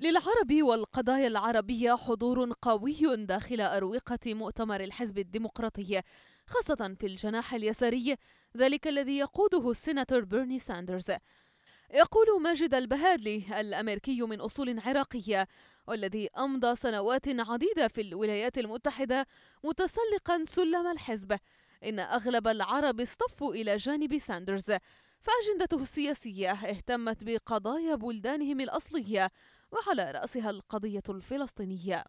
للعرب والقضايا العربية حضور قوي داخل أروقة مؤتمر الحزب الديمقراطي خاصة في الجناح اليساري ذلك الذي يقوده السيناتور بيرني ساندرز يقول ماجد البهادلي الأمريكي من أصول عراقية والذي أمضى سنوات عديدة في الولايات المتحدة متسلقا سلم الحزب إن أغلب العرب اصطفوا إلى جانب ساندرز فأجندته السياسية اهتمت بقضايا بلدانهم الأصلية وعلى رأسها القضية الفلسطينية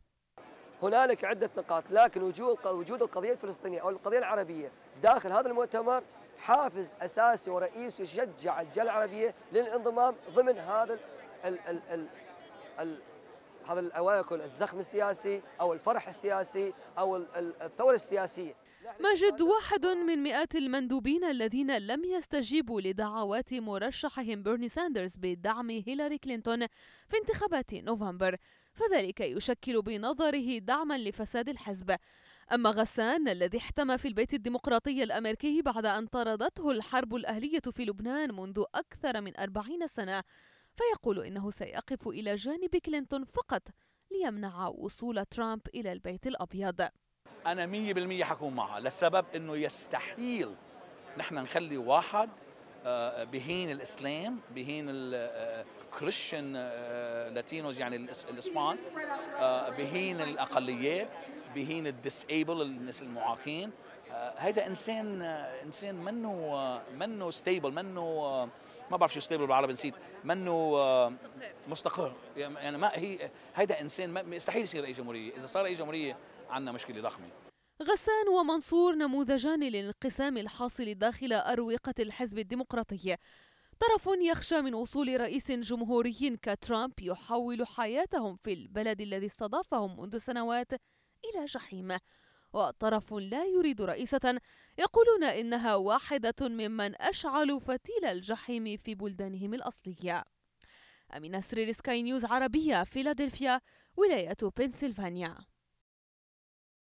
هنالك عدة نقاط لكن وجود وجود القضية الفلسطينية أو القضية العربية داخل هذا المؤتمر حافز أساسي ورئيسي يشجع الجالية العربية للانضمام ضمن هذا ال ال ال ال هذا الأوائل يكون الزخم السياسي أو الفرح السياسي أو الثورة السياسية ماجد واحد من مئات المندوبين الذين لم يستجيبوا لدعوات مرشحهم بيرني ساندرز بدعم هيلاري كلينتون في انتخابات نوفمبر فذلك يشكل بنظره دعما لفساد الحزب أما غسان الذي احتمى في البيت الديمقراطي الأمريكي بعد أن طردته الحرب الأهلية في لبنان منذ أكثر من أربعين سنة فيقول إنه سيقف إلى جانب كلينتون فقط ليمنع وصول ترامب إلى البيت الأبيض أنا مية بالمية حكون معها للسبب أنه يستحيل نحن نخلي واحد آه، بهين الاسلام بهين الكريشن لاتينوز آه، آه، يعني الاسبان بهين الاقليات بهين الديسابل الناس المعاقين آه، هيدا انسان آه، انسان منه آه، منه ستيبل منه ما بعرف شو ستيبل بالعربي نسيت منه مستقر يعني ما هي هيدا انسان مستحيل يصير رئيس جمهوريه اذا صار رئيس جمهوريه عندنا مشكله ضخمه غسان ومنصور نموذجان للانقسام الحاصل داخل اروقه الحزب الديمقراطي طرف يخشى من وصول رئيس جمهوري كترامب يحول حياتهم في البلد الذي استضافهم منذ سنوات الى جحيم وطرف لا يريد رئيسة يقولون إنها واحدة ممن أشعلوا فتيل الجحيم في بلدانهم الأصلية أمين سريل سكاي نيوز عربية فيلادلفيا ولاية بنسلفانيا